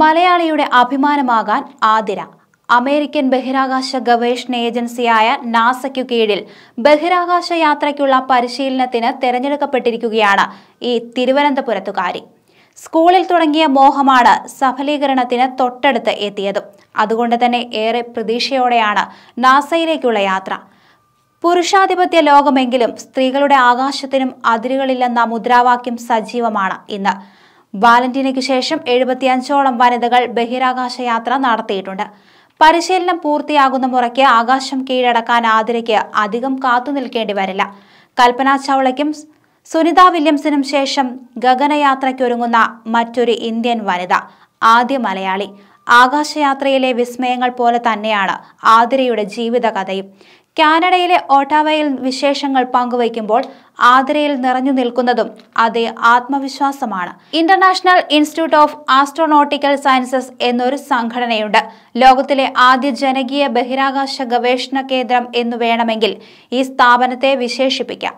മലയാളിയുടെ അഭിമാനമാകാൻ ആതിര അമേരിക്കൻ ബഹിരാകാശ ഗവേഷണ ഏജൻസിയായ നാസയ്ക്കു കീഴിൽ ബഹിരാകാശ യാത്രയ്ക്കുള്ള പരിശീലനത്തിന് തിരഞ്ഞെടുക്കപ്പെട്ടിരിക്കുകയാണ് ഈ തിരുവനന്തപുരത്തുകാരി സ്കൂളിൽ തുടങ്ങിയ മോഹമാണ് സഫലീകരണത്തിന് തൊട്ടടുത്ത് എത്തിയതും അതുകൊണ്ട് തന്നെ ഏറെ പ്രതീക്ഷയോടെയാണ് നാസയിലേക്കുള്ള യാത്ര പുരുഷാധിപത്യ ലോകമെങ്കിലും സ്ത്രീകളുടെ ആകാശത്തിനും അതിരുകളില്ലെന്ന മുദ്രാവാക്യം സജീവമാണ് ഇന്ന് വാലന്റീനയ്ക്ക് ശേഷം എഴുപത്തിയഞ്ചോളം വനിതകൾ ബഹിരാകാശ യാത്ര നടത്തിയിട്ടുണ്ട് പരിശീലനം പൂർത്തിയാകുന്ന മുറയ്ക്ക് ആകാശം കീഴടക്കാൻ ആതിരയ്ക്ക് അധികം കാത്തു നിൽക്കേണ്ടി വരില്ല കൽപ്പന ചൗളയ്ക്കും സുനിത വില്യംസിനും ശേഷം ഗഗനയാത്രയ്ക്കൊരുങ്ങുന്ന മറ്റൊരു ഇന്ത്യൻ വനിത ആദ്യ മലയാളി ആകാശയാത്രയിലെ വിസ്മയങ്ങൾ പോലെ തന്നെയാണ് ആതിരയുടെ ജീവിതകഥയും കാനഡയിലെ ഓട്ടാവയിൽ വിശേഷങ്ങൾ പങ്കുവയ്ക്കുമ്പോൾ ആതിരയിൽ നിറഞ്ഞു നിൽക്കുന്നതും അതേ ആത്മവിശ്വാസമാണ് international institute of astronautical sciences എന്നൊരു സംഘടനയുണ്ട് ലോകത്തിലെ ആദ്യ ജനകീയ ബഹിരാകാശ ഗവേഷണ കേന്ദ്രം എന്നു വേണമെങ്കിൽ ഈ സ്ഥാപനത്തെ വിശേഷിപ്പിക്കാം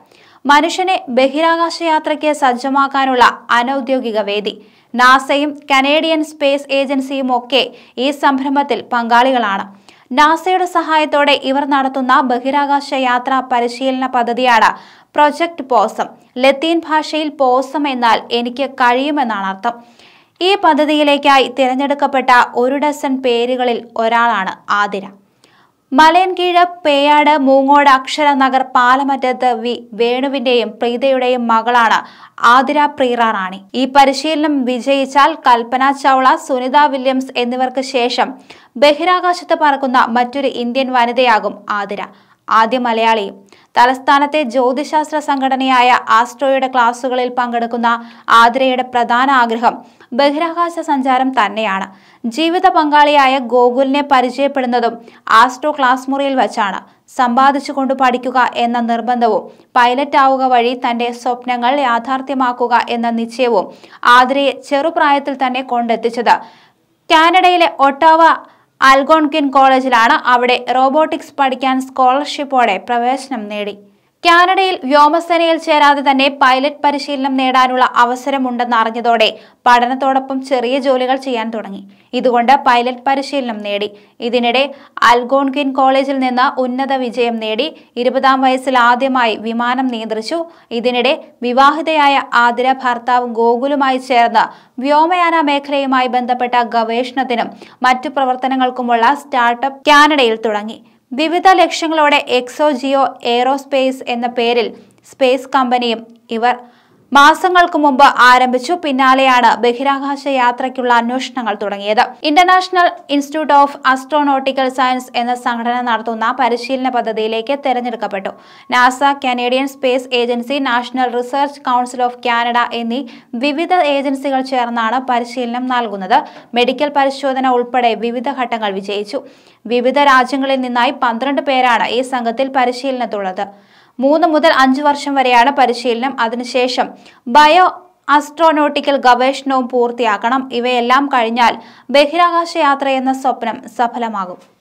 മനുഷ്യനെ ബഹിരാകാശ യാത്രയ്ക്ക് സജ്ജമാക്കാനുള്ള അനൌദ്യോഗിക വേദി നാസയും കനേഡിയൻ സ്പേസ് ഏജൻസിയും ഒക്കെ ഈ സംരംഭത്തിൽ പങ്കാളികളാണ് നാസയുടെ സഹായത്തോടെ ഇവർ നടത്തുന്ന ബഹിരാകാശ യാത്രാ പരിശീലന പദ്ധതിയാണ് പ്രൊജക്ട് പോസം ലത്തീൻ ഭാഷയിൽ പോസം എന്നാൽ എനിക്ക് കഴിയുമെന്നാണ് അർത്ഥം ഈ പദ്ധതിയിലേക്കായി തിരഞ്ഞെടുക്കപ്പെട്ട ഒരു ഡസൺ പേരുകളിൽ ഒരാളാണ് ആതിര മലയൻകീഴ് പേയാട് മൂങ്ങോട് അക്ഷര നഗർ പാലമറ്റത്ത് വി വേണുവിന്റെയും പ്രീതയുടെയും മകളാണ് ആതിര പ്രീറ റാണി ഈ പരിശീലനം വിജയിച്ചാൽ കൽപ്പന ചൗള സുനിത വില്യംസ് എന്നിവർക്ക് ശേഷം ബഹിരാകാശത്ത് പറക്കുന്ന മറ്റൊരു ഇന്ത്യൻ വനിതയാകും ആതിര ആദ്യ മലയാളി തലസ്ഥാനത്തെ ജ്യോതിശാസ്ത്ര സംഘടനയായ ആസ്ട്രോയുടെ ക്ലാസുകളിൽ പങ്കെടുക്കുന്ന ആതിരയുടെ പ്രധാന ആഗ്രഹം ബഹിരാകാശ സഞ്ചാരം തന്നെയാണ് ജീവിത പങ്കാളിയായ ഗോകുലിനെ പരിചയപ്പെടുന്നതും ആസ്ട്രോ ക്ലാസ് മുറിയിൽ വച്ചാണ് സമ്പാദിച്ചുകൊണ്ട് പഠിക്കുക എന്ന നിർബന്ധവും പൈലറ്റ് ആവുക വഴി തന്റെ സ്വപ്നങ്ങൾ യാഥാർത്ഥ്യമാക്കുക എന്ന നിശ്ചയവും ആതിരയെ ചെറുപ്രായത്തിൽ തന്നെ കൊണ്ടെത്തിച്ചത് കാനഡയിലെ ഒട്ടാവ ആൽഗോൺകിൻ കോളേജിലാണ് അവിടെ റോബോട്ടിക്സ് പഠിക്കാൻ സ്കോളർഷിപ്പോടെ പ്രവേശനം നേടി കാനഡയിൽ വ്യോമസേനയിൽ ചേരാതെ തന്നെ പൈലറ്റ് പരിശീലനം നേടാനുള്ള അവസരമുണ്ടെന്ന് അറിഞ്ഞതോടെ പഠനത്തോടൊപ്പം ചെറിയ ജോലികൾ ചെയ്യാൻ തുടങ്ങി ഇതുകൊണ്ട് പൈലറ്റ് പരിശീലനം നേടി ഇതിനിടെ അൽഗോൺകിൻ കോളേജിൽ നിന്ന് ഉന്നത വിജയം നേടി ഇരുപതാം വയസ്സിൽ ആദ്യമായി വിമാനം നിയന്ത്രിച്ചു ഇതിനിടെ വിവാഹിതയായ ആതിര ഭർത്താവും ഗോകുലുമായി ചേർന്ന് വ്യോമയാന മേഖലയുമായി ബന്ധപ്പെട്ട ഗവേഷണത്തിനും മറ്റു പ്രവർത്തനങ്ങൾക്കുമുള്ള സ്റ്റാർട്ടപ്പ് കാനഡയിൽ തുടങ്ങി വിവിധ ലക്ഷ്യങ്ങളോടെ എക്സോജിയോ എയ്റോസ്പേസ് എന്ന പേരിൽ സ്പേസ് കമ്പനിയും ഇവർ മാസങ്ങൾക്ക് മുമ്പ് ആരംഭിച്ചു പിന്നാലെയാണ് ബഹിരാകാശ യാത്രയ്ക്കുള്ള അന്വേഷണങ്ങൾ തുടങ്ങിയത് international institute of astronautical science എന്ന സംഘടന നടത്തുന്ന പരിശീലന പദ്ധതിയിലേക്ക് തെരഞ്ഞെടുക്കപ്പെട്ടു NASA Canadian space agency national research council of Canada എന്നീ വിവിധ ഏജൻസികൾ ചേർന്നാണ് പരിശീലനം നൽകുന്നത് മെഡിക്കൽ പരിശോധന ഉൾപ്പെടെ വിവിധ ഘട്ടങ്ങൾ വിജയിച്ചു വിവിധ രാജ്യങ്ങളിൽ നിന്നായി പന്ത്രണ്ട് പേരാണ് ഈ സംഘത്തിൽ പരിശീലനത്തുള്ളത് മൂന്ന് മുതൽ അഞ്ച് വർഷം വരെയാണ് പരിശീലനം അതിനുശേഷം ബയോ അസ്ട്രോനോട്ടിക്കൽ ഗവേഷണവും പൂർത്തിയാക്കണം ഇവയെല്ലാം കഴിഞ്ഞാൽ ബഹിരാകാശ എന്ന സ്വപ്നം സഫലമാകും